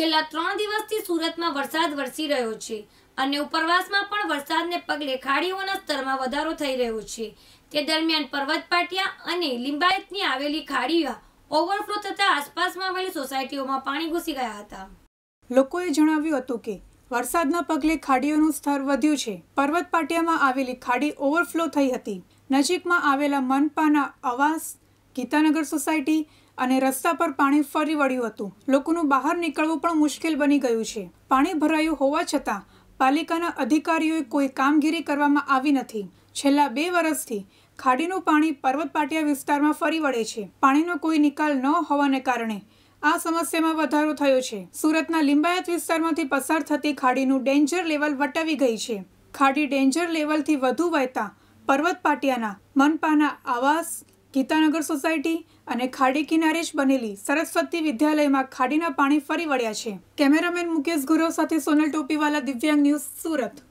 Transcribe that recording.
છેલ્લા ત્રણ દિવસથી સુરતમાં વરસાદ વરસી રહ્યો છે અને ઉપરવાસમાં પણ વરસાદને પગલે ખાડીઓના સ્તરમાં વધારો થઈ રહ્યો છે તે દરમિયાન પર્વતપાટિયા અને લિંબાયતની આવેલી ખાડીઓ ઓવરફ્લો થતા આસપાસમાં આવેલી સોસાયટીઓમાં પાણી ઘૂસી ગયા હતા લોકોએ જણાવ્યું હતું કે વરસાદના પગલે ખાડીઓનું સ્તર વધ્યું છે પર્વતપાટિયામાં આવેલી ખાડી ઓવરફ્લો થઈ હતી નજીકમાં આવેલા મનપાના આવાસ ગીતાનગર સોસાયટી અને રસ્તા પર પાણી ફરી વળ્યું હતું લોકોનું બહાર નીકળવું પણ મુશ્કેલ બની ગયું છે પાણી ભરાયું હોવા છતાં પાલિકાના અધિકારીઓએ કોઈ કામગીરી કરવામાં આવી નથી છેલ્લા બે વર્ષથી ખાડીનું પાણી પર્વતપાટિયા વિસ્તારમાં ફરી વળે છે પાણીનો કોઈ નિકાલ ન હોવાને કારણે આ સમસ્યામાં વધારો થયો છે સુરતના લિંબાયત વિસ્તારમાંથી પસાર થતી ખાડીનું ડેન્જર લેવલ વટાવી ગઈ છે ખાડી ડેન્જર લેવલથી વધુ વહેતા પર્વતપાટિયાના મનપાના આવાસ ગીતાનગર સોસાયટી અને ખાડી કિનારે જ બનેલી સરસ્વતી વિદ્યાલયમાં ખાડીના પાણી ફરી વળ્યા છે કેમેરામેન મુકેશ ગુરવ સાથે સોનલ ટોપીવાલા દિવ્યાંગ ન્યૂઝ સુરત